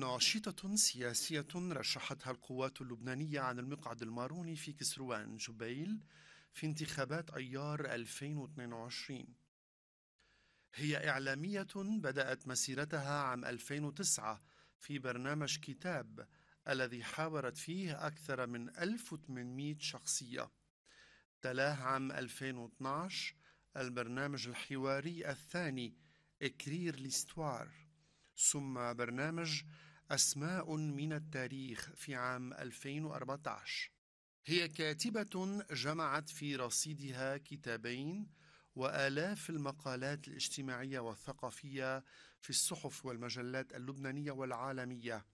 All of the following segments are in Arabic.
ناشطة سياسية رشحتها القوات اللبنانية عن المقعد الماروني في كسروان جبيل في انتخابات أيار 2022 هي إعلامية بدأت مسيرتها عام 2009 في برنامج كتاب الذي حاورت فيه أكثر من 1800 شخصية تلاه عام 2012 البرنامج الحواري الثاني إكرير ليستوار ثم برنامج أسماء من التاريخ في عام 2014 هي كاتبة جمعت في رصيدها كتابين وآلاف المقالات الاجتماعية والثقافية في الصحف والمجلات اللبنانية والعالمية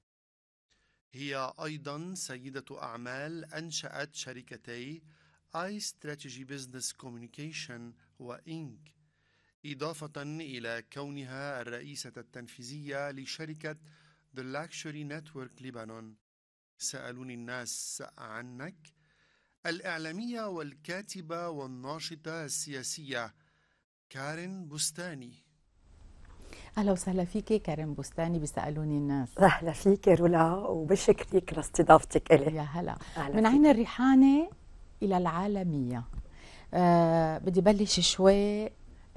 هي أيضا سيدة أعمال أنشأت شركتي اي استراتيجي بزنس كوميونيكيشن وإنك إضافة إلى كونها الرئيسة التنفيذية لشركة The Luxury Network Lebanon سألوني الناس عنك الإعلامية والكاتبة والناشطة السياسية كارين بستاني اهلا وسهلا فيك كارين بستاني بيسالوني الناس اهلا فيك رولا وبشكرك لاستضافتك الي يا هلا من عين الريحانه الى العالميه أه بدي بلش شوي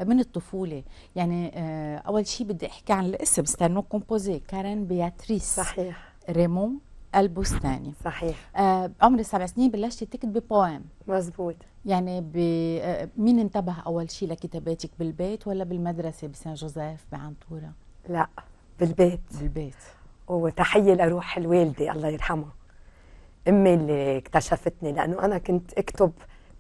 من الطفوله يعني آه، اول شيء بدي احكي عن الاسم ستانو كومبوزي كارين بياتريس صحيح ريمون البستاني صحيح آه عمري سبع سنين بلشت تكتب بوام مزبوط يعني آه، مين انتبه اول شيء لكتاباتك بالبيت ولا بالمدرسه بسان جوزيف بعنطوره؟ لا بالبيت بالبيت وتحيه لروح الوالده الله يرحمها امي اللي اكتشفتني لانه انا كنت اكتب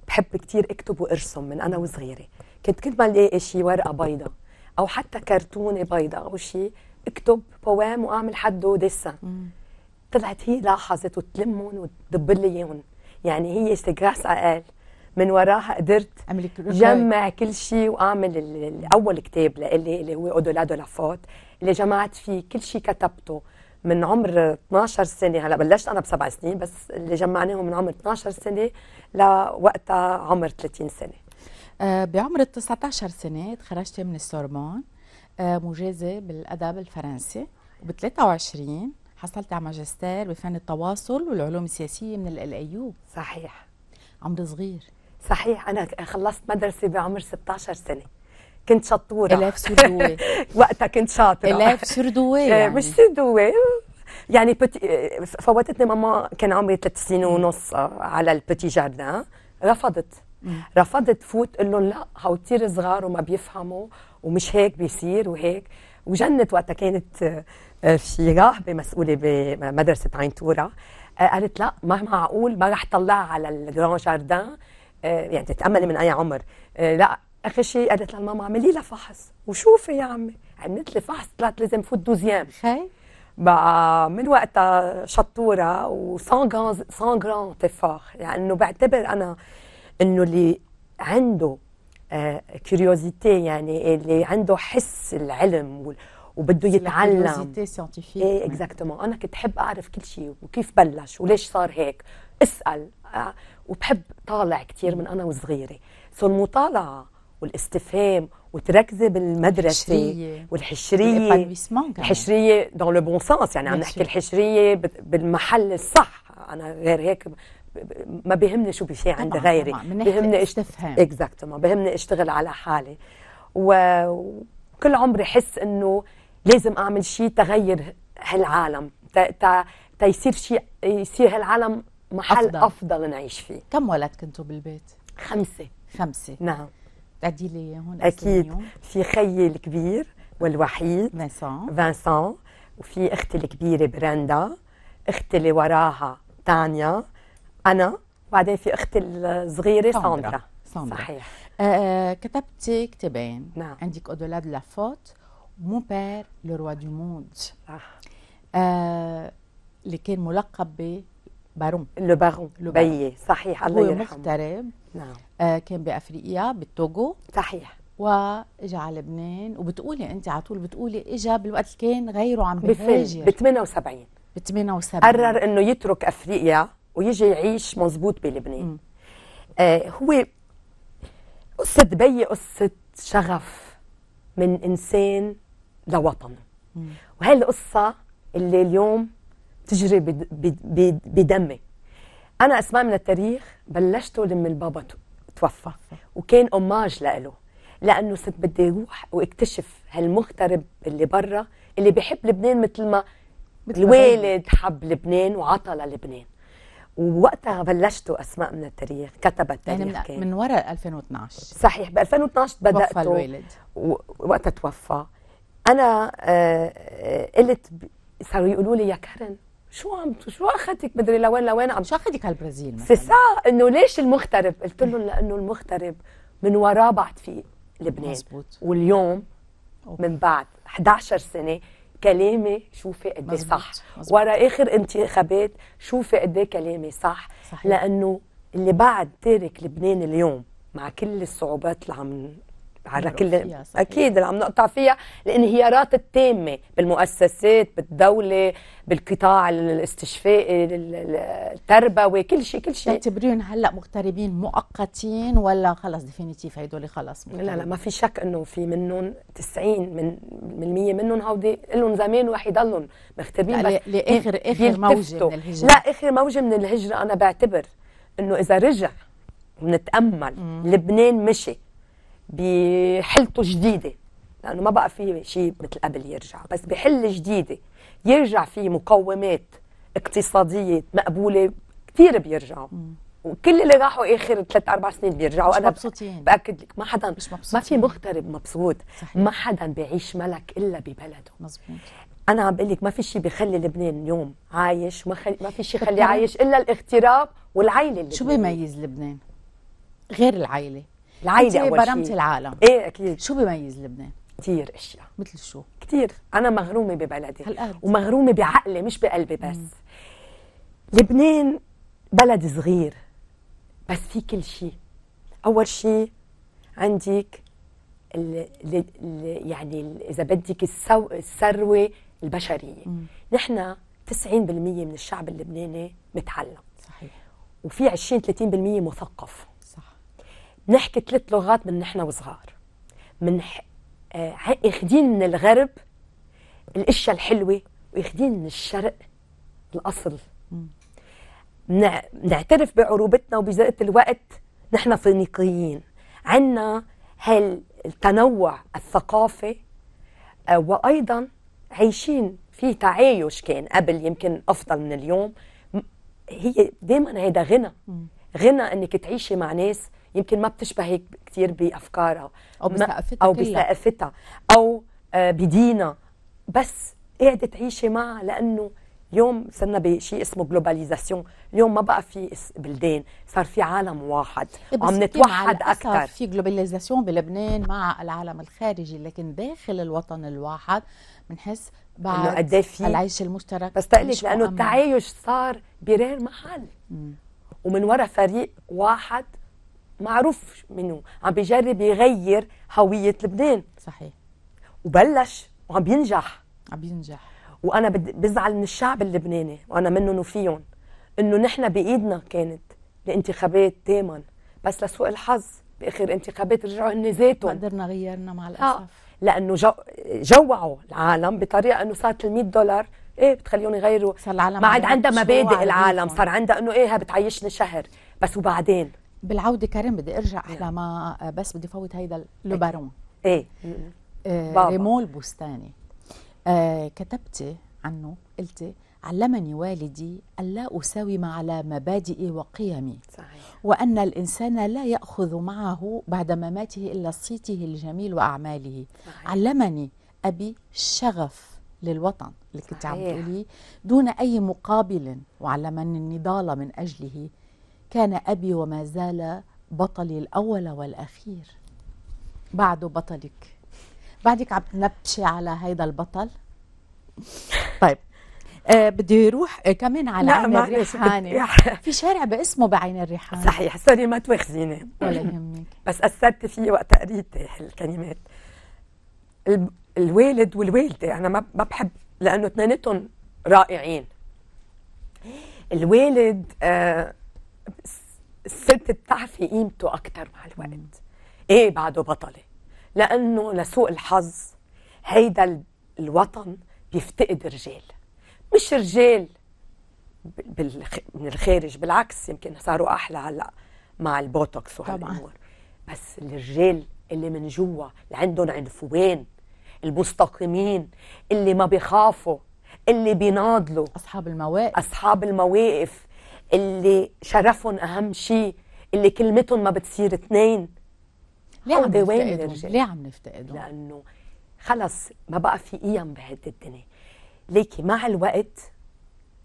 بحب كثير اكتب وارسم من انا وصغيره كنت كل ما الاقي شيء ورقه بيضة او حتى كرتونه بيضة او شيء اكتب بوام واعمل حده ديسا طلعت هي لاحظت وتلمهم وتدبر لي اياهم يعني هي استغراس اقل من وراها قدرت جمع كل شيء واعمل اول كتاب لإلي اللي هو اودولادو لافوت اللي جمعت فيه كل شيء كتبته من عمر 12 سنه هلا بلشت انا بسبع سنين بس اللي جمعناهم من عمر 12 سنه لوقتها عمر 30 سنه آه، بعمر 19 سنة تخرجت من السوربون آه، مجازة بالأدب الفرنسي وب 23 حصلت على ماجستير بفن التواصل والعلوم السياسية من يو صحيح عمر صغير صحيح أنا خلصت مدرسة بعمر 16 سنة كنت شطورة إلاف سردوة وقتها كنت شاطرة إلاف سردوة إيه، يعني. مش سردوة يعني بتي... فوتتني ماما كان عمري ثلاث سنين ونص آه، على البتي جاردان رفضت رفضت فوت قل لهم لا كثير صغار وما بيفهموا ومش هيك بيصير وهيك وجنت وقتها كانت شي راهبه مسؤوله بمدرسه عين تورا آه، قالت لا ما معقول ما رح طلعها على الجران جاردان آه، يعني تتاملي من اي عمر آه، لا اخر شيء قالت لماما اعملي لها فحص وشوفي يا عمي عملت لي فحص طلعت لازم فوت دوزيام خي بقى من وقتها شطوره وسان سان جران تفاخ يعني انه بعتبر انا انه اللي عنده آه كيوريوزيتي يعني اللي عنده حس العلم وبده يتعلم كيوريوزيتي ايه اكزاكتومون انا كنت احب اعرف كل شيء وكيف بلش وليش صار هيك اسال آه وبحب طالع كثير من انا وصغيره سو المطالعه والاستفهام وتركزي بالمدرسه الحشرية. والحشريه الحشريه دون لو بون سانس يعني عم نحكي الحشريه بالمحل الصح انا غير هيك ما بيهمني شو بشي عند غيري طبعاً. بيهمني استفهام اكزاكت ما بيهمني اشتغل على حالي وكل عمري حس انه لازم اعمل شيء تغير هالعالم تيصير شيء يصير هالعالم محل أفضل. افضل نعيش فيه كم ولد كنتوا بالبيت خمسه خمسه نعم تعدي لي هون اكيد في خيي الكبير والوحيد فانسون فانسون وفي اختي الكبيره برندا اختي اللي وراها تانيا انا وبعدين في اختي الصغيره ساندرا ساندرا صحيح آه كتبتي كتابين نعم عندك اودولاد لا فوت مون بير لو روا دو موند صح آه اللي كان ملقب ب بارون لو بارون لو بيي صحيح الله يرحمه مغترب نعم آه كان بافريقيا بالتوغو صحيح واجا على لبنان وبتقولي انت على طول بتقولي اجا بالوقت اللي كان غيره عم بهاجر ب 78 ب 78 قرر انه يترك افريقيا ويجي يعيش مزبوط بلبنان آه هو قصة دبي قصة شغف من إنسان لوطنه وهي القصة اللي اليوم تجري بدمي أنا أسماء من التاريخ بلشته لما البابا توفى وكان أوماج لإله لأنه صرت بدي أروح وأكتشف هالمغترب اللي برا اللي بحب لبنان مثل ما الوالد حب لبنان وعطى للبنان ووقتها بلشتوا اسماء من التاريخ كتبت تاريخ يعني من, كان. من وراء 2012 صحيح ب 2012 بدات توفى الوالد وقتها توفى انا آه، آه، قلت صاروا يقولوا لي يا كارن شو عم شو اخذتك مدري لوين لوين عم شو اخذتك على البرازيل مثلا انه ليش المغترب قلت لهم لانه المغترب من وراه بعد في لبنان مزبوط. واليوم أوه. من بعد 11 سنه كلامي شوفي قد إيه صح مزبوط. ورا اخر انتخابات شوفي قد إيه كلامي صح صحيح. لانه اللي بعد تارك لبنان اليوم مع كل الصعوبات اللي عم على كل اكيد اللي عم نقطع فيها الانهيارات التامه بالمؤسسات بالدوله بالقطاع الاستشفائي التربوي كل شيء كل شيء تعتبريهم هلا مغتربين مؤقتين ولا خلص ديفينيتيف هدول خلص لا لا ما في شك انه في منهم 90 من من 100 منهم هودي لهم زمان رح يضلهم مغتربين لا لاخر اخر موجه من الهجره لا اخر موجه من الهجره انا بعتبر انه اذا رجع ونتامل لبنان مشي بحلته جديده لانه ما بقى في شيء مثل قبل يرجع بس بحل جديده يرجع في مقومات اقتصاديه مقبوله كثير بيرجعوا وكل اللي راحوا اخر ثلاث اربع سنين بيرجعوا انا مبسوطين باكد لك ما حدا مش مبسوطين. ما في مغترب مبسوط صحيح. ما حدا بيعيش ملك الا ببلده مزبوط انا عم بقول لك ما في شيء بخلي لبنان اليوم عايش ما, خلي ما في شيء خلي عايش الا الاغتراب والعائله شو بيميز لبنان غير العائله العايدة إيه أول شيء برمت العالم إيه أكيد شو بيميز لبنان؟ كثير أشياء مثل شو؟ كثير أنا مغرومة ببلدي هالأرض. ومغرومة بعقلي مش بقلبي بس مم. لبنان بلد صغير بس في كل شيء أول شيء عندك ال ال ال يعني إذا بدك الثروة البشرية مم. نحن 90% من الشعب اللبناني متعلم صحيح وفي 20 30% مثقف نحكي ثلاث لغات من نحن وصغار من ح... آه... اخدين من الغرب الاشياء الحلوه واخدين من الشرق الاصل منع... نعترف بعروبتنا وبذات الوقت نحن فينيقيين عنا هالتنوع الثقافي آه وايضا عايشين في تعايش كان قبل يمكن افضل من اليوم هي دائما هيدا غنى غنى انك تعيشي مع ناس يمكن ما بتشبه هيك كثير بافكارها او بثقافتها او بثقافتها او آه، بدينها بس قاعده تعيشي معها لانه اليوم صرنا بشيء اسمه جلوباليزاسيون اليوم ما بقى في بلدان صار في عالم واحد إيه، عم نتوحد اكثر في جلوباليزاسيون بلبنان مع العالم الخارجي لكن داخل الوطن الواحد بنحس بعد إيه العيش المشترك بس تقلك لانه التعايش صار برير محل مم. ومن وراء فريق واحد معروف منه عم بيجرب يغير هويه لبنان صحيح وبلش وعم بينجح عم بينجح وانا بزعل من الشعب اللبناني وانا منهم وفيهم انه نحن بايدنا كانت الانتخابات دائما بس لسوء الحظ باخر انتخابات رجعوا هن ذاتهم ما قدرنا غيرنا مع آه. الاسف آه. لانه جو... جوعوا العالم بطريقه انه صارت ال 100 دولار ايه بتخليهم يغيروا صار العالم ما عاد عندها مبادئ العالم صار عندها انه ايه بتعيشني شهر بس وبعدين بالعوده كريم بدي ارجع احلى ما آه، بس بدي فوت هيدا إيه. لوبارون ايه آه ريمول بستاني آه كتبتي عنه قلتي علمني والدي ألا أساوم على مبادئي وقيمي صحيح. وأن الإنسان لا يأخذ معه بعد مماته ما إلا صيته الجميل وأعماله صحيح. علمني أبي الشغف للوطن اللي كنت عم تقولي دون أي مقابل وعلمني النضال من أجله كان أبي وما زال بطلي الأول والأخير بعده بطلك بعدك عم تنبشي على هيدا البطل طيب آه بدي اروح آه كمان على عين الريحانه في شارع باسمه بعين الريحانه صحيح سوري ما تواخذيني ولا يهمك بس اثرت فيه وقت قريت الكلمات الوالد والوالده انا ما بحب لانه اثنيناتهم رائعين الوالد آه الست بتعفي قيمته اكثر مع الوقت ايه بعده بطله لانه لسوء الحظ هيدا الوطن بيفتقد رجال مش رجال بالخ... من الخارج بالعكس يمكن صاروا احلى هلا مع البوتوكس وهالامور بس الرجال اللي من جوا اللي عندهم عنفوان المستقيمين اللي ما بيخافوا اللي بيناضلوا اصحاب المواقف اصحاب المواقف اللي شرفهم اهم شيء اللي كلمتهم ما بتصير اثنين ليه عم نفتقدهم؟ ليه عم نفتقدهم؟ لانه خلص ما بقى في قيم بهيدي الدنيا ليكي مع الوقت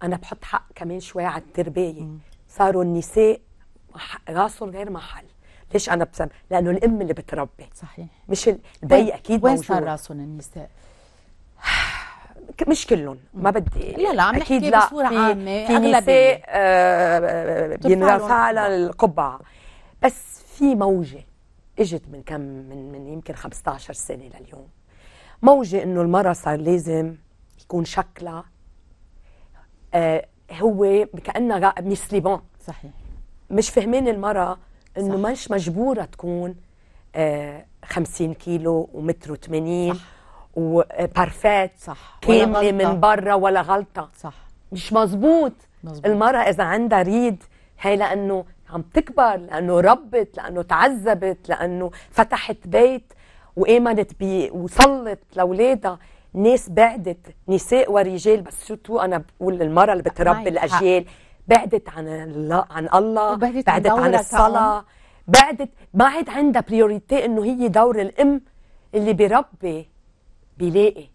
انا بحط حق كمان شوي على التربيه صاروا النساء راسهم غير محل ليش انا بسم لانه الام اللي بتربي صحيح مش البي اكيد وين صار راسهم النساء مش كلهم ما بدي لا لا عم اكيد لا بصوره في عامه في نساء آه بينرفع لها القبعه بس في موجه اجت من كم من من يمكن 15 سنه لليوم موجه انه المراه صار لازم يكون شكلها آه هو كانها مسلمون صحيح مش فاهمين المراه انه مش مجبوره تكون آه 50 كيلو ومتر و80 وبارفات صح كاملة من بره ولا غلطه صح مش مظبوط المراه اذا عندها ريد هي لانه عم تكبر لانه ربت لانه تعذبت لانه فتحت بيت وامنت بي وصلت لاولادها ناس بعدت نساء ورجال بس شو تو انا بقول للمراه اللي بتربي الاجيال بعدت عن الله عن الله بعدت, بعدت عن, عن الصلاه بعدت ما عاد عندها بريوريتي انه هي دور الام اللي بربي بيلاقي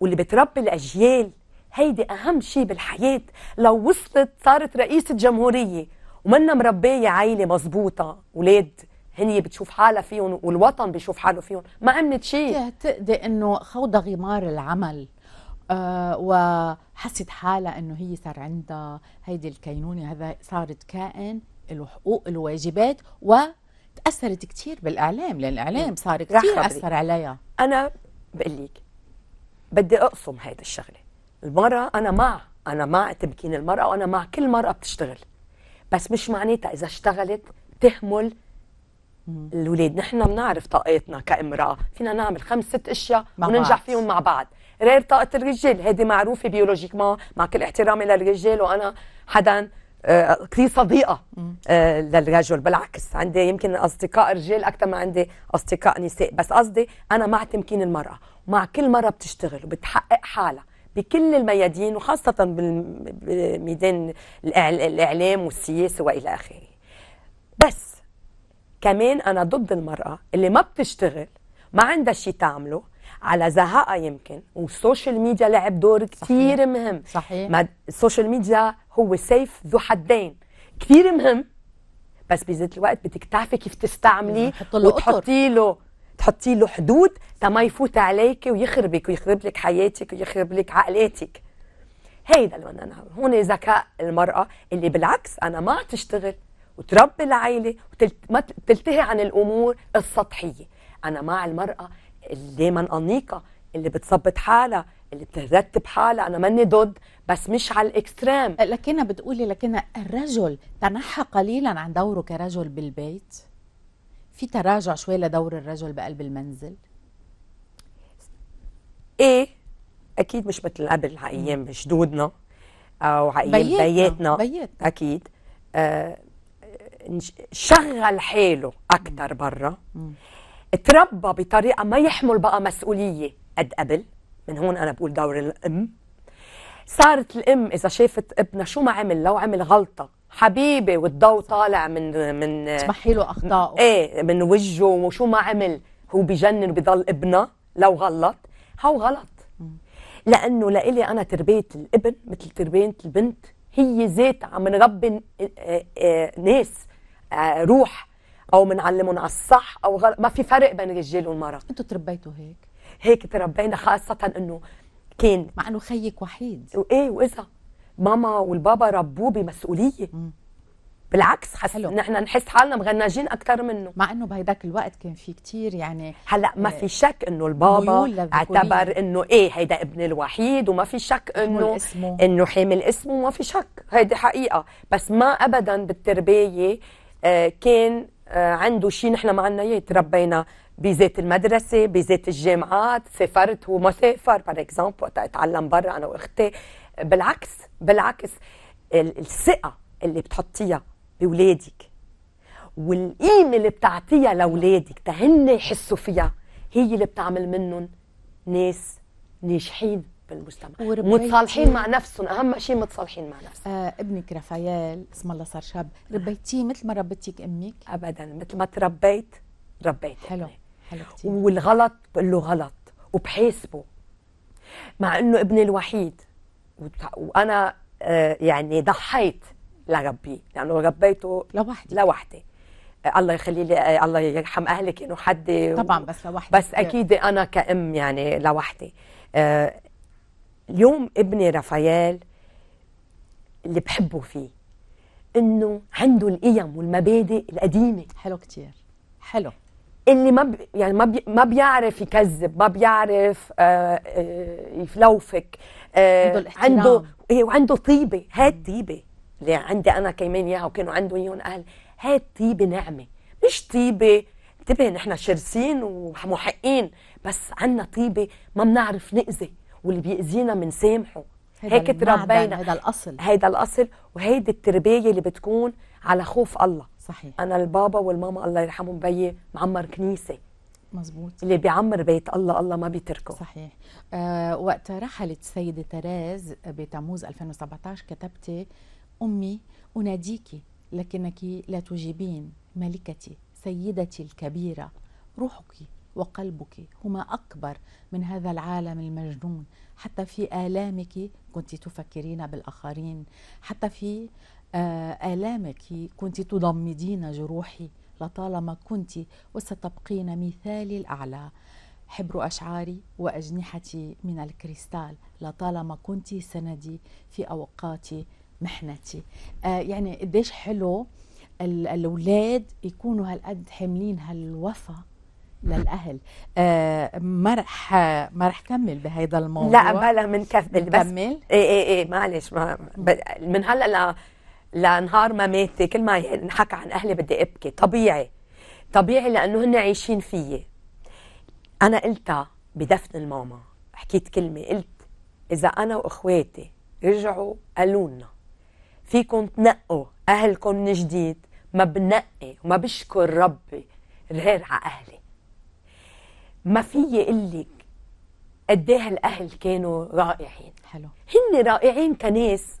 واللي بتربي الاجيال هيدي اهم شيء بالحياه لو وصلت صارت رئيسه جمهوريه ومنا مربيه عيله مضبوطه ولاد هني بتشوف حالها فيهم والوطن بيشوف حاله فيهم ما عملت شيء بتعتقدي انه خوض غمار العمل آه وحست حالها انه هي صار عندها هيدي الكينونه هذا صارت كائن له حقوق له واجبات وتاثرت كثير بالإعلام لأن الإعلام صار كثير أثر عليها أنا بقول لك بدي اقسم هيدي الشغله المراه انا مع انا مع تمكين المراه وانا مع كل مراه بتشتغل بس مش معناتها اذا اشتغلت تهمل الولاد نحن بنعرف طاقتنا كامراه فينا نعمل خمس ست اشياء وننجح فيهم مع بعض غير طاقه الرجال هذه معروفه ما مع كل احترامي للرجال وانا حدا كثير آه، صديقه آه، للرجل بالعكس عندي يمكن اصدقاء رجال اكثر ما عندي اصدقاء نساء بس قصدي انا مع تمكين المراه ومع كل مره بتشتغل وبتحقق حالها بكل الميادين وخاصه بالميدان الاعلام والسياسه والى اخره بس كمان انا ضد المراه اللي ما بتشتغل ما عندها شيء تعمله على زهقها يمكن والسوشيال ميديا لعب دور كثير صحيح. مهم صحيح السوشيال ميديا هو سيف ذو حدين كثير مهم بس بذات الوقت بدك تعرفي كيف تستعمليه وتحطي له تحطي له حدود تما يفوت عليك ويخربك ويخرب لك حياتك ويخرب لك عقلاتك هيدا اللي بدنا نعمله هون ذكاء المراه اللي بالعكس انا ما تشتغل وتربي العائله وتلتهي عن الامور السطحيه انا مع المراه اللي دايما انيقه اللي بتظبط حالها اللي بترتب حالها انا ماني ضد بس مش على الاكستريم لكن بتقولي لكن الرجل تنحى قليلا عن دوره كرجل بالبيت في تراجع شوي لدور الرجل بقلب المنزل ايه اكيد مش مثل قبل على ايام جدودنا او ايام بيتنا, بيتنا. بيتنا. اكيد آه شغل حاله اكثر برا تربى بطريقه ما يحمل بقى مسؤوليه قد قبل من هون انا بقول دور الام صارت الام اذا شافت ابنها شو ما عمل لو عمل غلطه حبيبي والضوء طالع من من تمحي له اخطائه ايه من وجهه وشو ما عمل هو بجنن وبيضل ابنها لو غلط هو غلط لانه لإلي انا تربيه الابن مثل تربيه البنت هي ذات عم نربي آه، آه، ناس آه، روح او بنعلمهم على الصح او غلط ما في فرق بين الرجال والمراه انتوا تربيتوا هيك هيك تربينا خاصه انه كان مع انه خيك وحيد وايه واذا ماما والبابا ربوه بمسؤوليه م. بالعكس حس نحن نحس حالنا مغنجين اكثر منه مع انه بهيداك الوقت كان في كثير يعني هلا ما آه، في شك انه البابا اعتبر انه ايه هيدا ابني الوحيد وما في شك انه انه حامل اسمه وما في شك هيدي حقيقه بس ما ابدا بالتربيه آه، كان آه، عنده شيء نحن ما عنا اياه تربينا بذات المدرسه بذات الجامعات سافرت وما سافر بار اكزومبل وقت اتعلم برا انا واختي بالعكس بالعكس الثقه اللي بتحطيها باولادك والقيمه اللي بتعطيها لاولادك تهن يحسوا فيها هي اللي بتعمل منهم ناس ناجحين بالمجتمع متصالحين مع نفسهم اهم شيء متصالحين مع نفسهم آه ابنك رفايال اسم الله صار شاب ربيتيه مثل ما ربيتك امك ابدا مثل ما تربيت ربيت حلو ابني. حلو كتير. والغلط بقول له غلط وبحاسبه مع انه ابني الوحيد وانا آه يعني ضحيت لربيه لانه يعني ربيته لوحدي لوحدي آه، الله يخلي لي آه، الله يرحم اهلك انه حد طبعا بس لوحدي بس اكيد انا كأم يعني لوحدي آه، اليوم ابني رافائيل اللي بحبه فيه انه عنده القيم والمبادئ القديمه حلو كتير حلو اللي ما ب... يعني ما بي... ما بيعرف يكذب ما بيعرف آه آه يفلوفك آه عنده الاحترام عنده ايه وعنده طيبه هاي الطيبه اللي عندي انا كمان اياها وكانوا عندهم اياهم اهل هاي الطيبه نعمه مش طيبه انتبه نحن شرسين ومحقين بس عنا طيبه ما بنعرف نأذي واللي بيأذينا بنسامحه هيك تربينا هيدا الاصل هيدا الاصل وهيدي التربيه اللي بتكون على خوف الله صحيح انا البابا والماما الله يرحمهم بيي معمر كنيسه مزبوط اللي بيعمر بيت الله الله ما بيتركه صحيح آه وقت رحلت السيدة تراز بتموز 2017 كتبتي أمي أناديك لكنك لا تجيبين ملكتي سيدتي الكبيرة روحك وقلبك هما أكبر من هذا العالم المجنون حتى في آلامك كنت تفكرين بالآخرين حتى في آه، آلامك كنت تضمدين جروحي لطالما كنت وستبقين مثالي الأعلى حبر أشعاري وأجنحتي من الكريستال لطالما كنت سندي في أوقات محنتي آه يعني قديش حلو الأولاد يكونوا هالقد حاملين هالوفا للاهل آه رح ما رح كمل بهيدا الموضوع لا بلا منكمل بس كمل ايه ايه ايه معلش ما من هلا ل... لنهار ما ماتي كل ما ينحكى عن اهلي بدي ابكي طبيعي طبيعي لانه هن عايشين فيي انا قلتها بدفن الماما حكيت كلمه قلت اذا انا واخواتي رجعوا قالوا لنا فيكم تنقوا اهلكم من جديد ما بنقي وما بشكر ربي غير على اهلي ما في لك قد ايه الاهل كانوا رائعين حلو هن رائعين كناس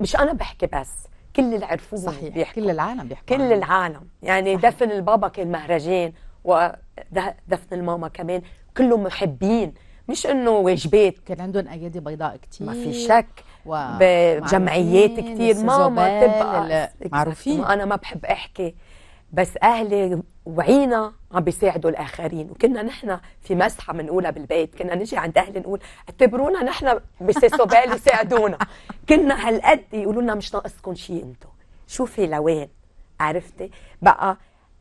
مش انا بحكي بس كل اللي عرفوه صحيح بيحكوا. كل العالم بيحكوا كل العالم يعني صحيح. دفن البابا كان مهرجان ودفن الماما كمان كلهم محبين مش انه واجبات كان عندهم ايادي بيضاء كتير ما في شك و... بجمعيات كتير ماما تبقى معروفين انا ما بحب احكي بس اهلي وعينا عم بيساعدوا الاخرين وكنا نحن في مسحه بنقولها بالبيت كنا نجي عند اهلي نقول اعتبرونا نحن بساسو بالي يساعدونا كنا هالقد يقولوا لنا مش ناقصكم شيء انتم شوفي لوين عرفتي بقى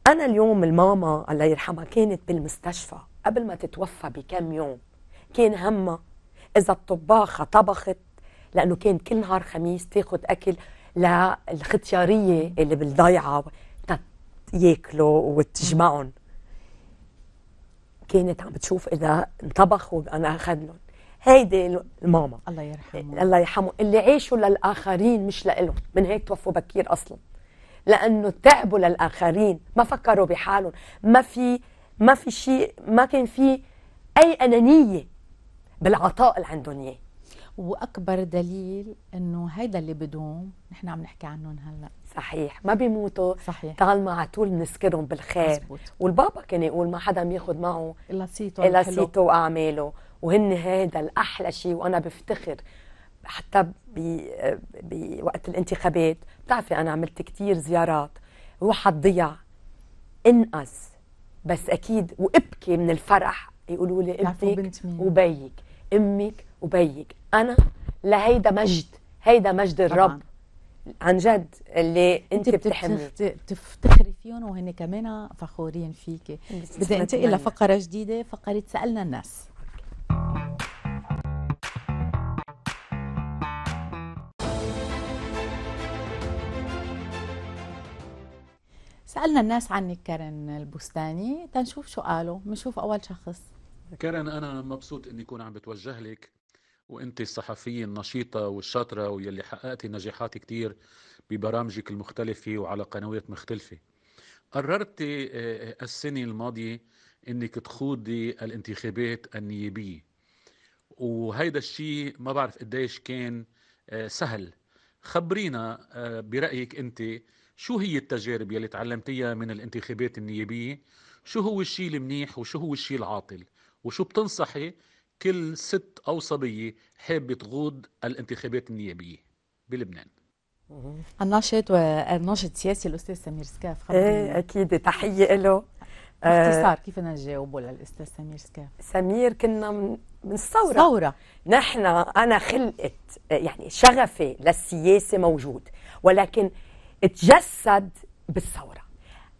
انا اليوم الماما الله يرحمها كانت بالمستشفى قبل ما تتوفى بكم يوم كان همها اذا الطباخه طبخت لانه كان كل نهار خميس تاخذ اكل للختياريه اللي بالضيعه ياكلوا وتجمعهم كانت عم بتشوف اذا انطبخوا انا اخذهم هيدي الماما الله يرحمه الله يرحمه اللي عاشوا للاخرين مش لإلهم من هيك توفوا بكير اصلا لانه تعبوا للاخرين ما فكروا بحالهم ما في ما في شيء ما كان في اي انانيه بالعطاء اللي عندهم اياه واكبر دليل انه هيدا اللي بدوم نحن عم نحكي عنهم هلا صحيح ما بيموتوا صحيح طالما على طول بنذكرهم بالخير مزبوط. والبابا كان يقول ما حدا بياخذ معه الا سيتو واعماله وهن هيدا الاحلى شيء وانا بفتخر حتى بوقت الانتخابات بتعرفي انا عملت كثير زيارات روح الضيع انقص بس اكيد وابكي من الفرح يقولوا لي ابنك وبيك امك وبيك انا لهيدا مجد هيدا مجد الرب طبعاً. عن جد اللي انت بتحمي بتفتخري فيهم وهن كمان فخورين فيكي بدي انتقل لفقره جديده فقره سالنا الناس سالنا الناس عنك كارن البستاني تنشوف شو قالوا بنشوف اول شخص كارن انا مبسوط اني اكون عم بتوجه لك وانت الصحفية النشيطة والشاطرة واللي حققتي نجاحات كتير ببرامجك المختلفة وعلى قنوات مختلفة قررتي آه، آه، السنة الماضية انك تخوضي الانتخابات النيابية وهيدا الشيء ما بعرف قديش كان آه، سهل خبرينا برأيك انت شو هي التجارب يلي تعلمتيها من الانتخابات النيابية شو هو الشيء المنيح وشو هو الشيء العاطل وشو بتنصحي كل ست أو صبية حابة تغوض الانتخابات النيابية بلبنان الناشط والناشط السياسي الأستاذ سمير سكاف ايه أكيد تحية له آه، باختصار كيف بدنا نجاوبه للاستاذ سمير سكاف؟ سمير كنا من من الثوره ثوره نحن انا خلقت يعني شغفي للسياسه موجود ولكن تجسد بالثوره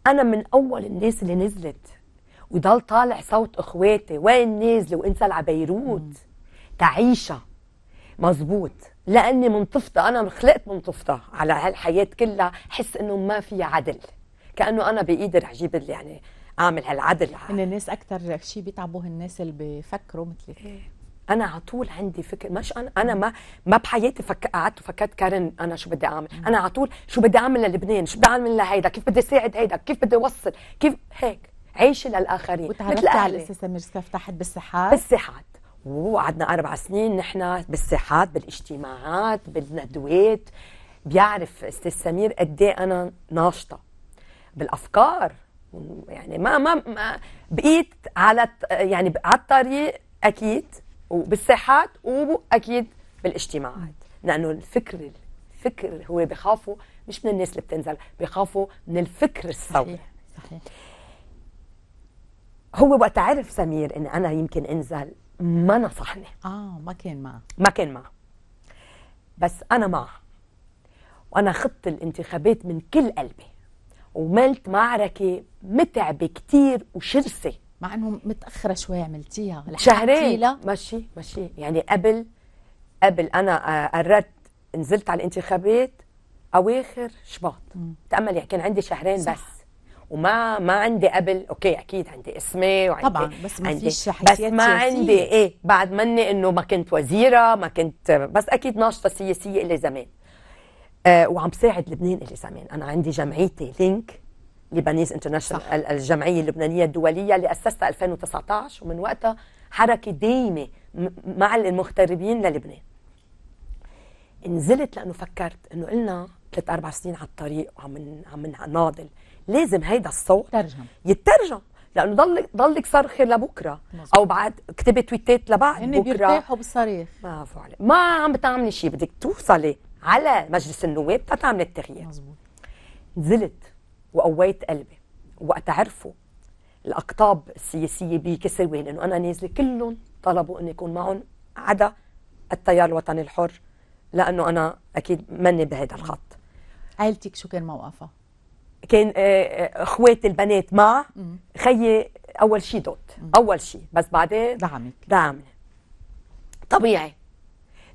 انا من اول الناس اللي نزلت وضل طالع صوت اخواتي وين نازله وانسى على بيروت تعيشها مزبوط لاني منطفطه انا خلقت منطفطه على هالحياه كلها حس انه ما في عدل كانه انا بقدر اجيب يعني اعمل هالعدل ان الناس اكثر شيء بيتعبوا الناس اللي بيفكروا مثلك إيه. انا على طول عندي فكر مش انا انا ما ما بحياتي فك... قعدت وفكرت كارن انا شو بدي اعمل انا على طول شو بدي اعمل للبنان شو بدي اعمل لهيدا كيف بدي اساعد هيدا كيف بدي اوصل كيف هيك عيشي للاخرين وتعرفت على الاستاذه سمير فتحت بالساحات بالساحات وقعدنا اربع سنين نحن بالساحات بالاجتماعات بالندوات بيعرف استاذ سمير قد ايه انا ناشطه بالافكار يعني ما ما, ما بقيت على يعني على الطريق اكيد وبالساحات واكيد بالاجتماعات لانه الفكر الفكر هو بخافوا مش من الناس اللي بتنزل بخافوا من الفكر الثوري صحيح صحيح هو وقت عرف سمير ان انا يمكن انزل ما نصحني اه ما كان معه ما كان معه بس انا معه وانا خضت الانتخابات من كل قلبي وملت معركه متعبه كتير وشرسه مع انه متاخره شوي عملتيها شهرين ماشي ماشي يعني قبل قبل انا آه، قررت نزلت على الانتخابات اواخر شباط تاملي يعني كان عندي شهرين صح. بس وما ما عندي قبل اوكي اكيد عندي اسمي وعندي طبعا بس ما عندي فيش بس ما عندي ايه بعد مني انه ما كنت وزيره ما كنت بس اكيد ناشطه سياسيه الي زمان آه وعم ساعد لبنان الي زمان انا عندي جمعيتي لينك لبنيز انترناشونال الجمعيه اللبنانيه الدوليه اللي اسستها 2019 ومن وقتها حركه دايمه مع المغتربين للبنان نزلت لانه فكرت انه قلنا ثلاث اربع سنين على الطريق وعم عم ناضل لازم هيدا الصوت ترجم. يترجم لانه ضل ضلك صرخي لبكره مزبوط. او بعد كتبت تويتات لبعد هن بكره بيرتاحوا بالصريخ برافو عليك ما عم بتعملي شيء بدك توصلي على مجلس النواب تتعملي التغيير مزبوط نزلت وقويت قلبي وقت عرفوا الاقطاب السياسيه بكسر وين انه انا نازله كلهم طلبوا اني يكون معهم عدا التيار الوطني الحر لانه انا اكيد ماني بهذا الخط عائلتك شو كان موقفها؟ كان آه، آه، اخوات البنات مع خيي اول شيء دوت اول شيء بس بعدين دعمك دعمني طبيعي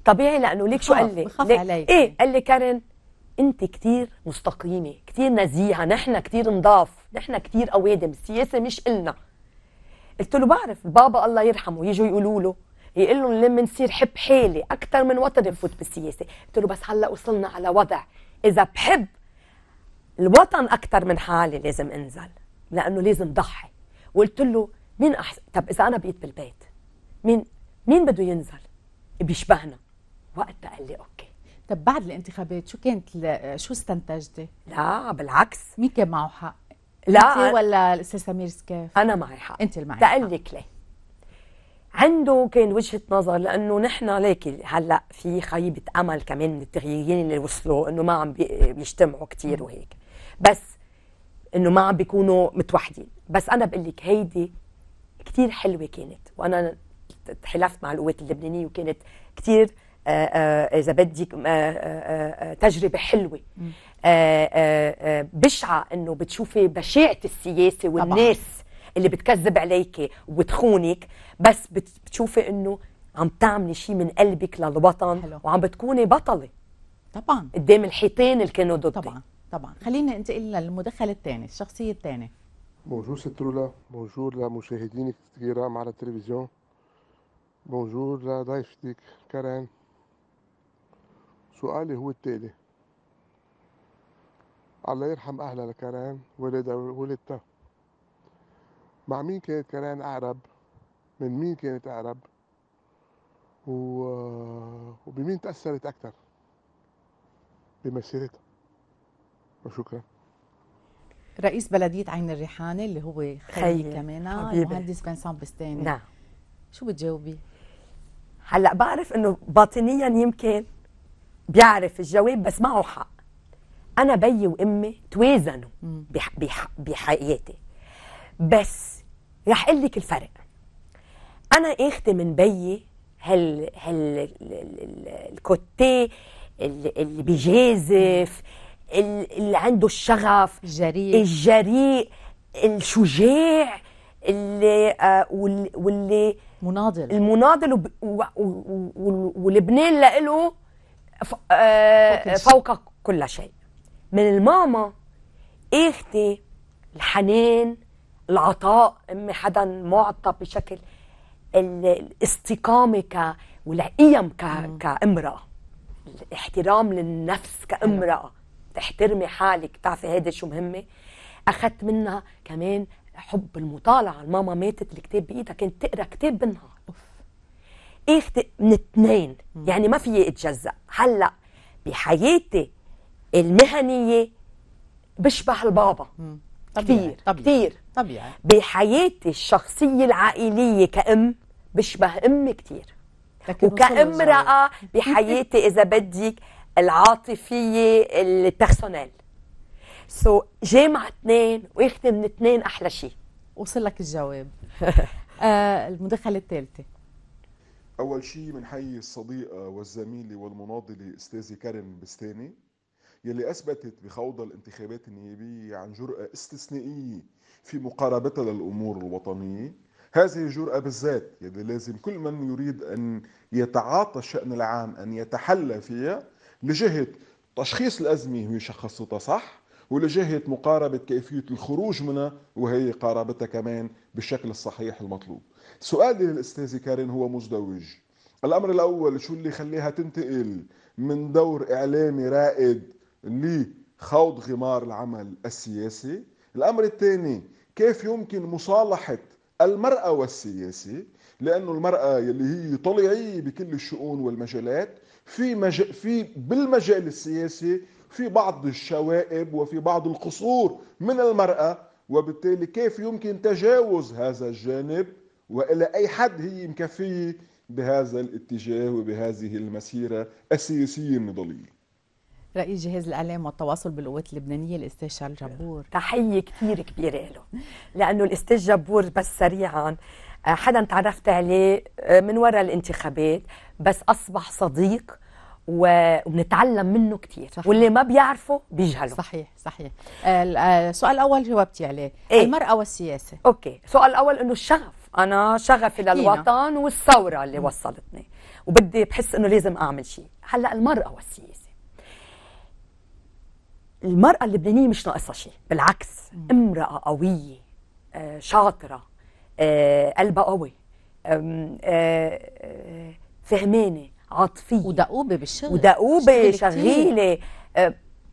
طبيعي لانه ليك شو قال لي ايه قال لي كارن انت كثير مستقيمه كثير نزيهه نحن كثير نضاف نحن كثير اوادم السياسه مش النا قلت له بعرف بابا الله يرحمه يجوا يقولوا له يقول لهم لما نصير حب حالي اكثر من وطني نفوت بالسياسه قلت له بس هلا وصلنا على وضع اذا بحب الوطن اكثر من حالي لازم انزل لانه لازم ضحي وقلت له مين احسن طب اذا انا بقيت بالبيت مين مين بده ينزل بيشبهنا وقتها قال لي اوكي طب بعد الانتخابات شو كانت شو استنتجتي لا بالعكس مين كان معه حق لا انت ولا الاستاذ سمير سكاف انا معي حق انت اللي معي تقول لك ليه عنده كان وجهه نظر لانه نحن ليك هلا في خيبه امل كمان من التغييرين اللي وصلوا انه ما عم بيجتمعوا كثير وهيك بس انه ما عم بيكونوا متوحدين بس انا بقول لك هيدي كثير حلوه كانت وانا تحالفت مع القوات اللبنانيه وكانت كثير آه، آه، اذا بدك آه، تجربه حلوه بشعه انه بتشوفي بشاعه السياسه والناس اللي بتكذب عليك وتخونك بس بتشوفي انه عم تعملي شيء من قلبك للوطن حلو. وعم بتكوني بطله طبعا قدام الحيطان اللي كانوا ضدك طبعا طبعا خلينا ننتقل للمدخل الثاني الشخصيه الثانيه بونجور رولا بونجور لمشاهدينك الكرام على التلفزيون بونجور لضيفتك كران سؤالي هو التالي الله يرحم أهلها كران والدها وولدتها مع مين كانت كران أعرب من مين كانت أعرب و... وبمين تأثرت أكثر بمسيرتها وشكرا رئيس بلديه عين الريحانه اللي هو خيي كمان المهندس فنسان بستاني نعم شو بتجاوبي؟ هلا بعرف انه باطنيا يمكن بيعرف الجواب بس معه حق انا بيي وامي توازنوا بحياتي بس رح اقول لك الفرق انا اخذه من بيي هال هال الكوتيه اللي بيجازف اللي عنده الشغف الجريء الجريء الشجاع اللي آه واللي مناضل المناضل وب... و... و... ولبنان له ف... آه فوق كل شيء من الماما اختي الحنان العطاء امي حدا معطى بشكل الاستقامه ك والقيم ك... كامراه الاحترام للنفس كامراه تحترمي حالك بتعرفي هيدا شو مهمه اخذت منها كمان حب المطالعه الماما ماتت الكتاب بايدها كانت تقرا كتاب بالنهار اوف اخت إيه من اثنين يعني ما في اتجزا هلا بحياتي المهنيه بشبه البابا طبيعي. كثير كثير طبيعي بحياتي الشخصيه العائليه كأم بشبه امي كثير وكامرأة بحياتي إذا بدك العاطفيه البيرسونيل سو so, جامع اثنين واخذه من اثنين احلى شيء وصل لك الجواب آه المداخله الثالثه اول شيء بنحيي الصديقه والزميله والمناضله استاذه كارن بستاني يلي اثبتت بخوض الانتخابات النيابيه عن جراه استثنائيه في مقاربتها للامور الوطنيه هذه الجرأة بالذات يلي لازم كل من يريد أن يتعاطى الشأن العام أن يتحلى فيها لجهة تشخيص الأزمة شخصتها صح ولجهة مقاربة كيفية الخروج منها وهي قاربتها كمان بالشكل الصحيح المطلوب سؤالي للأستاذة كارين هو مزدوج الأمر الأول شو اللي خليها تنتقل من دور إعلامي رائد لخوض غمار العمل السياسي الأمر الثاني كيف يمكن مصالحة المرأة والسياسة لأنه المرأة يلي هي طليعية بكل الشؤون والمجالات في مج... في بالمجال السياسي في بعض الشوائب وفي بعض القصور من المرأة وبالتالي كيف يمكن تجاوز هذا الجانب وإلى أي حد هي مكفية بهذا الاتجاه وبهذه المسيرة السياسية النضالية رئيس جهاز الاعلام والتواصل بالقوات اللبنانيه الاستاذ جبور تحيه كثير كبيره له لانه الاستاذ جبور بس سريعا آه، حدا تعرفت عليه آه، من وراء الانتخابات بس أصبح صديق ونتعلم منه كثير واللي ما بيعرفه بيجهله صحيح صحيح آه، السؤال الاول جاوبتي عليه إيه؟ المراه والسياسه اوكي السؤال الاول انه الشغف انا شغفي للوطن والثوره اللي م. وصلتني وبدي بحس انه لازم اعمل شيء هلا المراه والسياسه المراه اللبنانيه مش ناقصها شيء بالعكس م. امراه قويه شاطره آه، قلبه قوي آه، آه، فهمانه عاطفيه ودقوبه بالشغل ودقوبه شغيله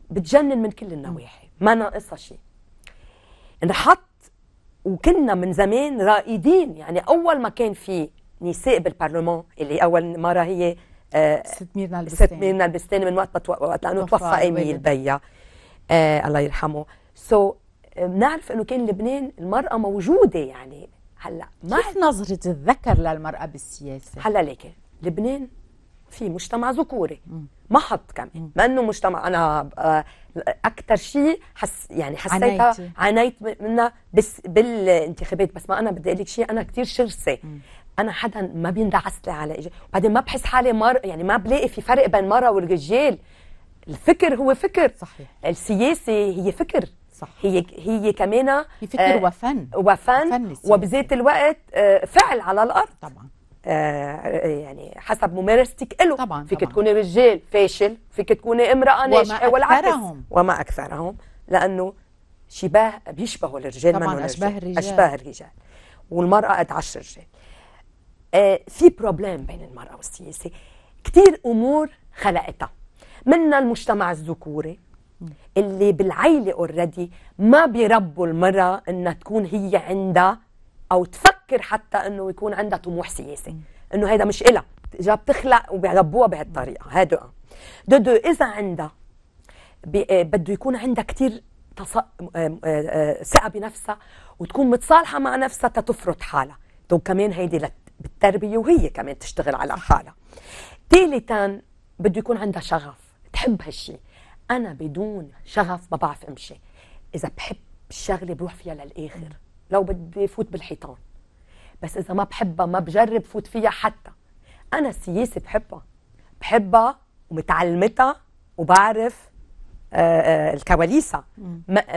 بتجنن من كل النواحي ما ناقصها شيء انحط وكنا من زمان رائدين يعني اول ما كان في نساء بالبرلمان اللي اول مره هي ست ميرنا البستاني ست ميرنا البستاني من وقت بتو... وقت لانه توفى ايميل بيا آه الله يرحمه سو so, بنعرف انه كان لبنان المراه موجوده يعني هلا ما كيف نظرة الذكر للمرأة بالسياسة؟ هلا ليكي لبنان في مجتمع ذكوري محط كمان ما انه مجتمع انا آه، اكثر شيء حس يعني حسيتها عانيت منها بس بالانتخابات بس ما انا بدي اقول لك شيء انا كثير شرسه انا حدا ما بيندعس لي على إجابة. بعدين ما بحس حالي مر يعني ما بلاقي في فرق بين المراه والرجال الفكر هو فكر صحيح السياسه هي فكر صح. هي هي كمان هي فكر آه وفن وفن, وفن وبذات الوقت آه فعل على الارض طبعا آه, آه، يعني حسب ممارستك له طبعا فيك تكوني رجال فاشل فيك تكوني امراه ناجحه والعكس وما اكثرهم لانه شباه بيشبهوا الرجال طبعا اشباه الرجال اشباه الرجال والمراه قد عشر رجال آه في بروبليم بين المراه والسياسه كثير امور خلقتها منا المجتمع الذكوري اللي بالعيله اوريدي ما بيربوا المراه انها تكون هي عندها او تفكر حتى انه يكون عندها طموح سياسي انه هيدا مش إلها جا بتخلق وبيربوها بهالطريقه هذا دودو اذا عندها آه، بده يكون عندها كثير آه، ثقه بنفسها وتكون متصالحه مع نفسها تتفرط حالها دو كمان هيدي بالتربيه وهي كمان تشتغل على حالها ثالثا بده يكون عندها شغف تحب هالشيء انا بدون شغف ما بعرف امشي اذا بحب الشغله بروح فيها للاخر لو بدي فوت بالحيطان بس اذا ما بحبها ما بجرب فوت فيها حتى انا السياسه بحبها بحبها ومتعلمتها وبعرف الكواليس آه، آه، الكواليسها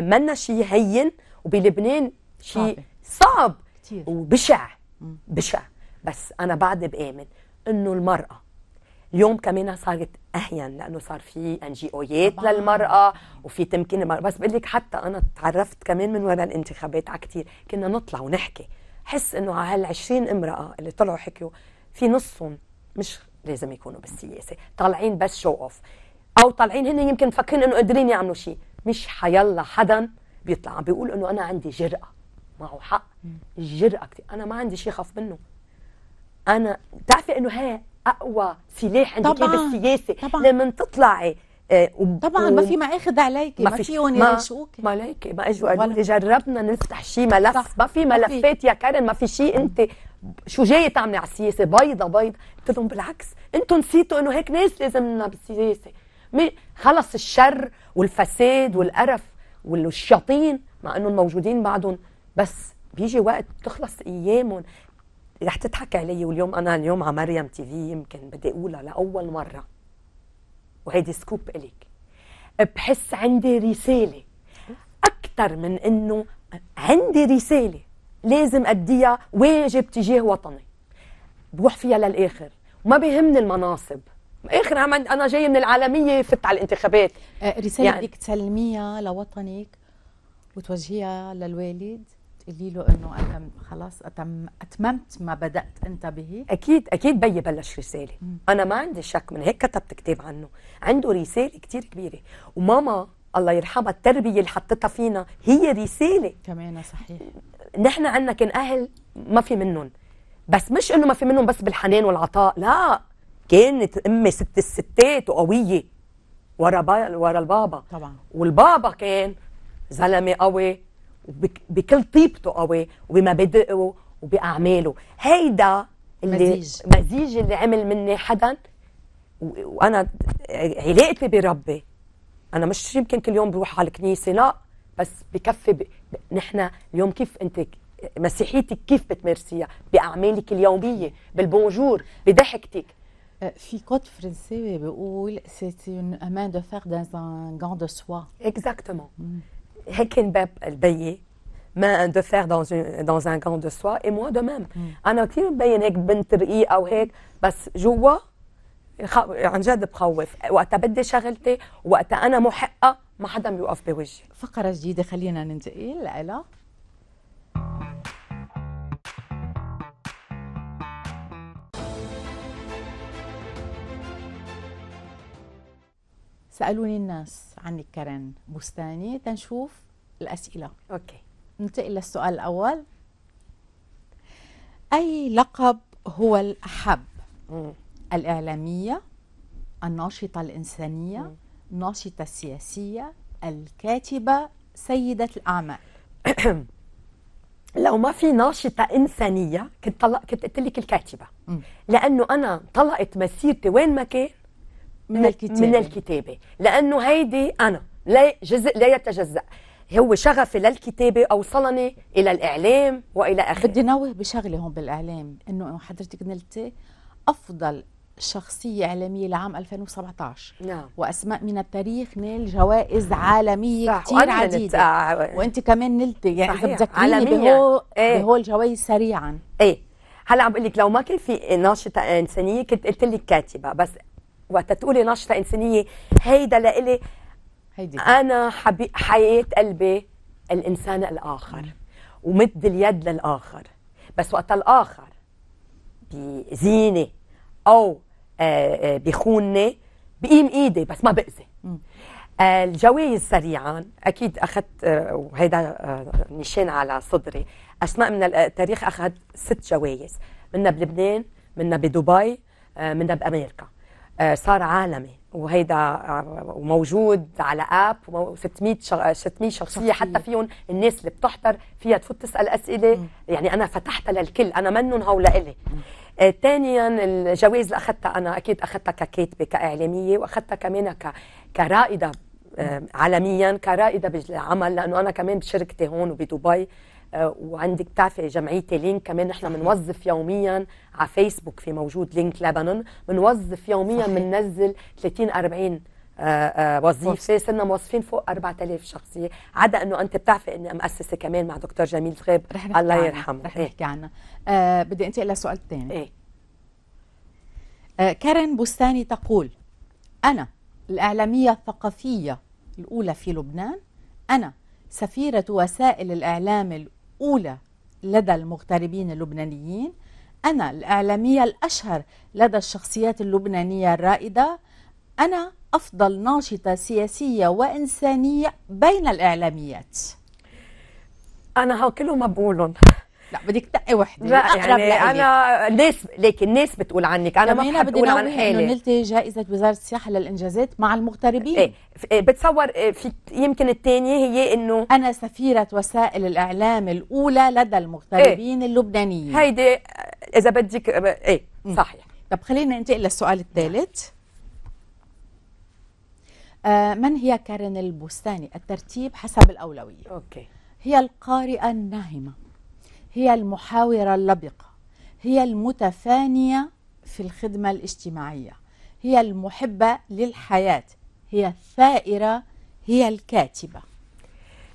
منا شيء هين وبلبنان شيء صعب كتير. وبشع بشع بس انا بعد بامن انه المراه اليوم كمان صارت اهين لانه صار في ان جي اويات للمراه وفي تمكين المراه بس بقول لك حتى انا تعرفت كمان من وراء الانتخابات على كثير كنا نطلع ونحكي حس انه على هال 20 امراه اللي طلعوا حكيوا في نصهم مش لازم يكونوا بالسياسه طالعين بس شو اوف او طالعين هن يمكن مفكرين انه قادرين يعملوا شيء مش حيلا حدا بيطلع عم بيقول انه انا عندي جرأه معه حق الجرأه كثير انا ما عندي شيء خاف منه انا بتعرفي انه هي اقوى سلاح عندك طبعا بالسياسه طبعا لما تطلعي آه، و... طبعا ما في ما اخذ عليكي ما, ما فيهم ما عليكي ما اجوا جربنا نفتح شيء ملف ما في ملفات يا كارن ما في شيء انت شو جاي تعملي على السياسه بيضه بيضه قلت لهم بالعكس انتم نسيتوا انه هيك ناس لازمنا بالسياسه خلص الشر والفساد والقرف والشياطين مع انهم موجودين بعدهم بس بيجي وقت بتخلص ايامهم رح تضحك علي واليوم انا اليوم على مريم تي في يمكن بدي اقولها لاول مره وهيدي سكوب الك بحس عندي رساله اكثر من انه عندي رساله لازم اديها واجب تجاه وطني بروح فيها للاخر وما بيهمني المناصب اخر انا جاي من العالميه فت على الانتخابات آه، رساله يعني بدك تسلميها لوطنك وتوجهيها للوالد تقولي له انه انا خلاص أتم اتممت ما بدات انت به اكيد اكيد بي بلش رساله مم. انا ما عندي شك من هيك كتبت كتاب عنه عنده رساله كتير كبيره وماما الله يرحمها التربيه اللي حطتها فينا هي رساله كمان صحيح نحن عندنا كان اهل ما في منهم بس مش انه ما في منهم بس بالحنان والعطاء لا كانت امي ست الستات وقويه ورا ورا البابا طبعا والبابا كان زلمه قوي بكل طيبته قوي وبمبادئه وباعماله هيدا اللي مزيج مزيج اللي عمل مني حدا وانا علاقتي بربي انا مش يمكن كل يوم بروح على الكنيسه لا بس بكفي ب... نحن اليوم كيف انت مسيحيتك كيف بتمارسيها باعمالك اليوميه بالبونجور بضحكتك أه، في كود فرنسي بيقول سيتي اون امان دو فير دان ان غان دو سوا اكزاكتومون هيك le bailli ما دو فير دون دون ان كون دو سوا اي موا دو ميم انا كثير مبين هيك بنت رقيقه وهيك بس جوا عن جد بخوف وقتها بدي شغلتي وقتها انا محقه ما حدا بيوقف بوجهي فقره جديده خلينا ننتقل لها سالوني الناس عن الكرن بستاني تنشوف الاسئله اوكي ننتقل للسؤال الاول اي لقب هو الاحب مم. الاعلاميه الناشطه الانسانيه مم. الناشطه السياسيه الكاتبه سيده الاعمال لو ما في ناشطة إنسانية كنت طلق كنت قلت لك الكاتبة م. لأنه أنا طلقت مسيرتي وين ما كان من الكتابة من الكتابة لأنه هيدي أنا لا جزء لا يتجزأ هو شغفي للكتابة أوصلني إلى الإعلام وإلى آخره بدي نوه بشغلة هون بالإعلام إنه حضرتك نلتي أفضل شخصية إعلامية لعام 2017 نعم وأسماء من التاريخ نال جوائز عالمية كثير عديدة وأنت كمان نلتي يعني صحيح. بتذكريني بهول ايه. بهول الجوائز سريعا إيه هلا عم بقول لك لو ما كان في ناشطة إنسانية كنت قلت لك كاتبة بس وقت تقولي نشطة انسانيه هيدا لإلي هيدي انا حبي حياه قلبي الانسان الاخر ومد اليد للاخر بس وقت الاخر بيزيني او آه، آه، بيخوني بقيم ايدي بس ما باذي آه، الجوائز سريعا اكيد اخذت وهيدا نشان على صدري اسماء من التاريخ اخذ ست جوائز منا بلبنان منا بدبي منا بامريكا آه، صار عالمي وهيدا آه، وموجود على اب و 600 600 شخصيه حتى فيهم الناس اللي بتحضر فيها تفوت تسال اسئله يعني انا فتحتها للكل انا منهم هول لإلي آه، ثانيا الجوائز اللي اخذتها انا اكيد اخذتها ككاتبه كاعلاميه واخذتها كمان ك... كرائده عالميا كرائده بالعمل لانه انا كمان بشركتي هون وبدبي آه، وعندك بتعرفي جمعيه لينك كمان نحن بنوظف يوميا على فيسبوك في موجود لينك لبنان بنوظف يوميا بننزل 30 40 وظيفه صرنا موظفين فوق 4000 شخصيه عدا انه انت بتعرفي اني مؤسسه كمان مع دكتور جميل غيب الله يرحمه رح نحكي إيه. عنها آه بدي انتقل لسؤال ثاني ايه آه كارين بستاني تقول انا الاعلاميه الثقافيه الاولى في لبنان انا سفيرة وسائل الإعلام الأولى لدى المغتربين اللبنانيين أنا الإعلامية الأشهر لدى الشخصيات اللبنانية الرائدة أنا أفضل ناشطة سياسية وإنسانية بين الإعلاميات أنا هاكلهم بقولهم لا بدك تقي وحده لا يعني لأيك. انا الناس ليك الناس بتقول عنك انا ما بحب اقول عن حالي انه نلتي جائزه وزاره السياحه للانجازات مع المغتربين ايه, إيه، بتصور إيه، في يمكن الثانيه هي انه انا سفيره وسائل الاعلام الاولى لدى المغتربين ايه؟ اللبنانيين هيدي اذا بدك ايه صحيح طب خلينا ننتقل للسؤال الثالث آه من هي كارين البستاني الترتيب حسب الأولوية أوكي. هي القارئة الناهمة هي المحاورة اللبقة هي المتفانية في الخدمة الاجتماعية هي المحبة للحياة هي الثائرة هي الكاتبة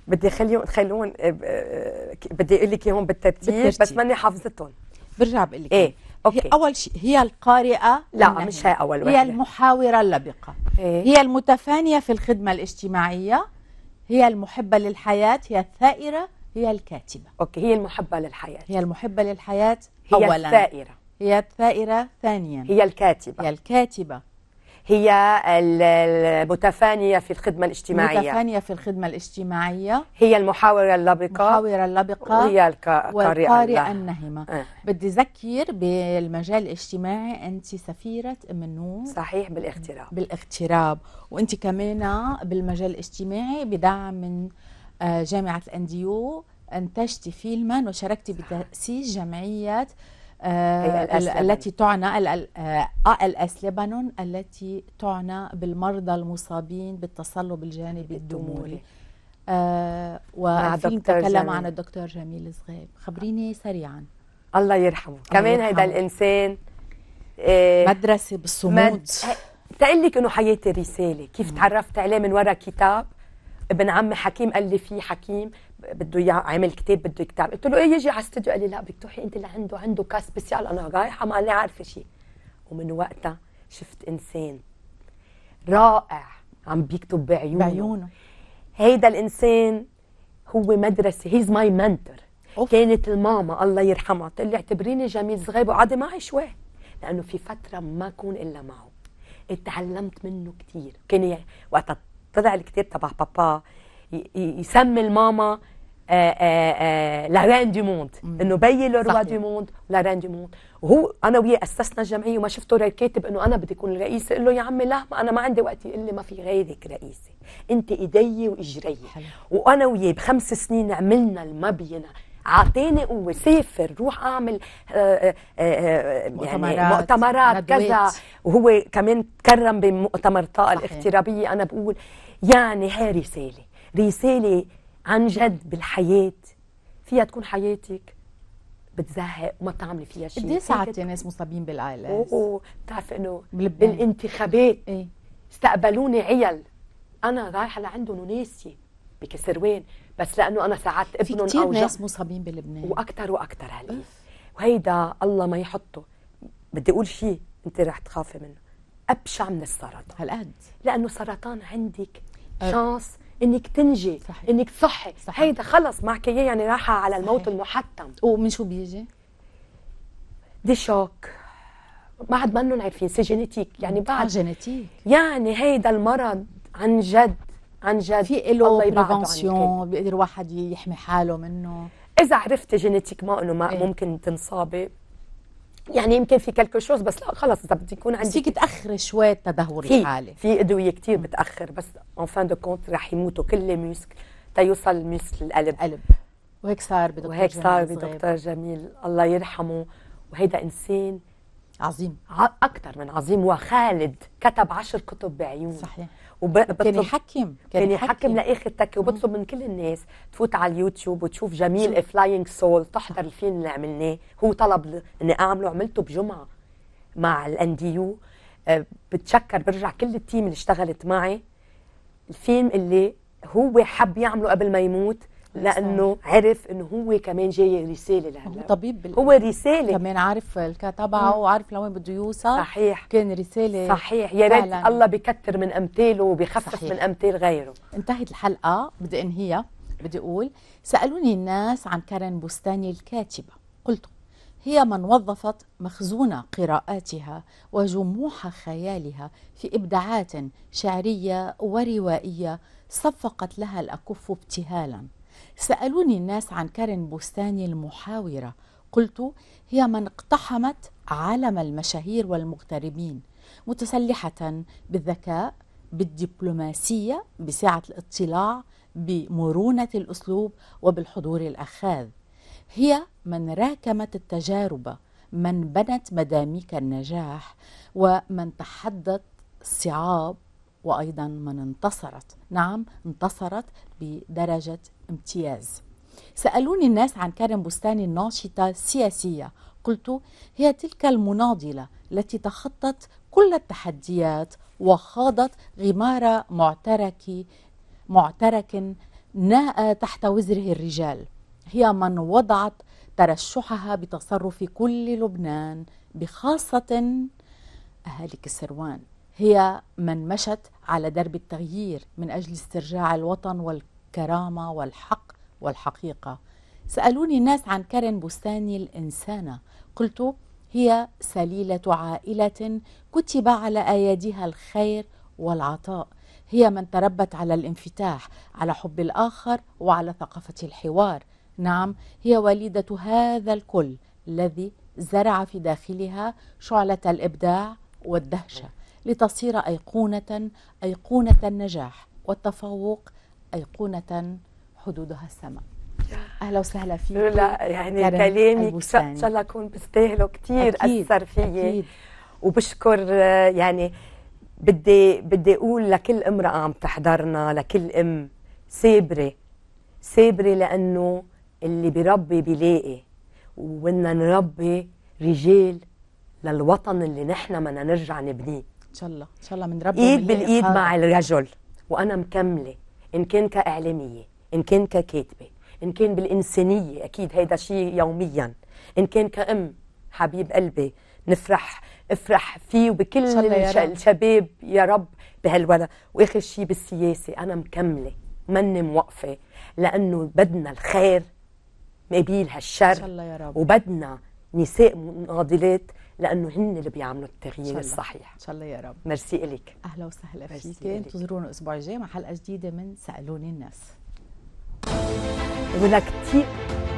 بدي خليهم خلون آه، آه، بدي اقول لك اياهم بالترتيب, بس ماني حافظتهم برجع بقول لك ايه اوكي اول شيء هي القارئه لا مش هي اول وحده هي المحاوره اللبقه إيه؟ هي المتفانيه في الخدمه الاجتماعيه هي المحبه للحياه هي الثائره هي الكاتبة أوكي هي المحبة للحياة هي المحبة للحياة هي أولا. الثائرة هي الثائرة ثانيا هي الكاتبة هي الكاتبة هي المتفانية في الخدمة الاجتماعية المتفانية في الخدمة الاجتماعية هي المحاورة اللبقة المحاورة اللبقة هي القارئة النهمة أه. بدي أذكر بالمجال الاجتماعي أنت سفيرة أم النور صحيح بالاغتراب بالاغتراب وأنت كمان بالمجال الاجتماعي بدعم من آه، جامعة الأنديو أنتجت فيلما وشاركت بتأسيس جمعية آه، التي تعنى الأس آه، لبنان التي تعنى بالمرضى المصابين بالتصلب الجانبي الدموري وفيلم تكلم جميل. عن الدكتور جميل صغير خبريني سريعا الله يرحمه كمان هيدا الإنسان مدرسة بالصمود تقلك تقول لك إنه حياتي رسالة كيف تعرفت عليه من وراء كتاب ابن عمي حكيم قال لي في حكيم بده اياه عامل كتاب بده يكتب قلت له ايه يجي على استوديو قال لي لا بدك تروحي انت اللي عنده عنده كاس سبيسيال انا رايحه ما انا عارفه شيء ومن وقتها شفت انسان رائع عم بيكتب بعيونه بعيونه هيدا الانسان هو مدرسه هيز ماي منتور كانت الماما الله يرحمها تقول لي اعتبريني جميل صغير وقعدي معي شوي لانه في فتره ما اكون الا معه اتعلمت منه كثير كان وقتها طلع الكتاب تبع بابا يسمي الماما آه، آه، آه، لا رين دي موند انه بيي لو روا دي موند لا رين دي موند وهو انا وياه اسسنا الجمعيه وما شفته كاتب انه انا بدي اكون الرئيس قال له يا عمي لا ما انا ما عندي وقت يقول لي ما في غيرك رئيسه انت ايدي واجري وانا وياه بخمس سنين عملنا المبينه اعطيني قوه سافر روح اعمل آآ آآ مؤتمرات يعني مؤتمرات كذا وهو كمان تكرم بمؤتمر طاقه الاغترابيه انا بقول يعني هاي رسالة رسالة عن جد بالحياة فيها تكون حياتك بتزهق وما بتعملي فيها شيء قد إيه ساعات يا ناس مصابين بالايلاس اوه بتعرفي انه بالانتخابات ايه؟ استقبلوني عيال انا رايحه لعندهم وناسيه بكسروان بس لانه انا ساعات ابنهم في كثير ناس مصابين بلبنان واكثر واكثر هلا وهيدا الله ما يحطه بدي اقول شيء انت رح تخافي منه ابشع من السرطان هالقد لانه سرطان عندك شانس انك تنجي صحيح. انك تصحي هيدا خلص معك اياه يعني راحه على الموت صحيح. المحتم ومن شو بيجي؟ دي شوك بعد ما انهم عارفين سي جينيتيك يعني آه، بعد جينيتيك يعني هيدا المرض عن جد عن جد في له بريفنسيون بيقدر واحد يحمي حاله منه اذا عرفتي ما انه ما إيه. ممكن تنصابي يعني يمكن في كلكو شوز بس لا خلص اذا بدي يكون عندي فيك تاخري شوي التدهور الحالي في ادويه كثير بتاخر بس اون فان دو كونت رح يموتوا كل الميوسك تيوصل ميوسك للقلب القلب وهيك صار بدكتور وهيك صار بدكتور جميل الله يرحمه وهيدا انسان عظيم اكثر من عظيم وخالد كتب عشر كتب بعيونه صحيح وبطلب كان يحكم كان يحكم لاخر تكه وبطلب من كل الناس تفوت على اليوتيوب وتشوف جميل فلاينج سول تحضر الفيلم اللي عملناه هو طلب اني اعمله عملته بجمعه مع الان دي يو آه، بتشكر برجع كل التيم اللي اشتغلت معي الفيلم اللي هو حب يعمله قبل ما يموت لانه عرف انه هو كمان جاي رساله لهلا هو طبيب بال... هو رساله كمان عارف تبعه وعارف لوين بده يوصل صحيح كان رساله صحيح يا ريت الله بكثر من امثاله وبخفف من امثال غيره انتهت الحلقه بدي انهيها بدي اقول سالوني الناس عن كارين بستاني الكاتبه قلت هي من وظفت مخزون قراءاتها وجموح خيالها في ابداعات شعريه وروائيه صفقت لها الاكف ابتهالا سألوني الناس عن كارن بوستاني المحاورة قلت هي من اقتحمت عالم المشاهير والمغتربين متسلحة بالذكاء بالدبلوماسية بسعة الاطلاع بمرونة الأسلوب وبالحضور الأخاذ هي من راكمت التجارب من بنت مداميك النجاح ومن تحدت الصعاب وأيضا من انتصرت نعم انتصرت بدرجة امتياز سألوني الناس عن كارم بستاني الناشطة السياسية قلت هي تلك المناضلة التي تخطت كل التحديات وخاضت غمار معترك معترك تحت وزره الرجال هي من وضعت ترشحها بتصرف كل لبنان بخاصة أهالي كسروان هي من مشت على درب التغيير من أجل استرجاع الوطن والكل الكرامة والحق والحقيقة سألوني الناس عن كارين بستاني الإنسانة قلت هي سليلة عائلة كتب على أيديها الخير والعطاء هي من تربت على الانفتاح على حب الآخر وعلى ثقافة الحوار نعم هي وليدة هذا الكل الذي زرع في داخلها شعلة الإبداع والدهشة لتصير أيقونة أيقونة النجاح والتفوق أيقونة حدودها السماء اهلا وسهلا فيك لا يعني كلامك ان شاء الله اكون بستاهله كثير اثر فيي وبشكر يعني بدي بدي اقول لكل امراه عم تحضرنا لكل ام سابره سابره لانه اللي بيربي بيلاقي وبدنا نربي رجال للوطن اللي نحن بدنا نرجع نبنيه ان شاء الله ان شاء الله بنربي ايد بالايد مع الرجل وانا مكمله إن كان كإعلامية إن كان ككاتبة إن كان بالإنسانية أكيد هيدا شيء يوميا إن كان كأم حبيب قلبي نفرح افرح فيه وبكل الشباب يا رب بهالولد واخر شيء بالسياسه انا مكمله مني موقفه لانه بدنا الخير مقابل هالشر يا رب وبدنا نساء ناضلات لانه هن اللي بيعملوا التغيير الصحيح ان شاء الله يا رب ميرسي الك اهلا وسهلا فيك انتظرونا الاسبوع الجاي مع حلقه جديده من سالوني الناس هناك كثير